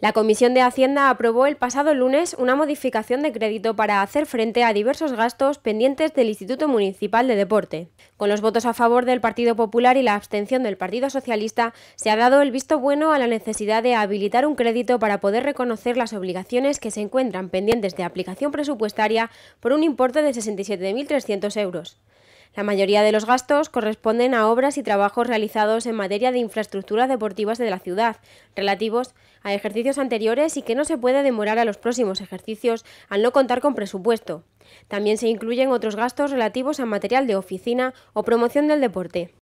La Comisión de Hacienda aprobó el pasado lunes una modificación de crédito para hacer frente a diversos gastos pendientes del Instituto Municipal de Deporte. Con los votos a favor del Partido Popular y la abstención del Partido Socialista, se ha dado el visto bueno a la necesidad de habilitar un crédito para poder reconocer las obligaciones que se encuentran pendientes de aplicación presupuestaria por un importe de 67.300 euros. La mayoría de los gastos corresponden a obras y trabajos realizados en materia de infraestructuras deportivas de la ciudad, relativos a ejercicios anteriores y que no se puede demorar a los próximos ejercicios al no contar con presupuesto. También se incluyen otros gastos relativos a material de oficina o promoción del deporte.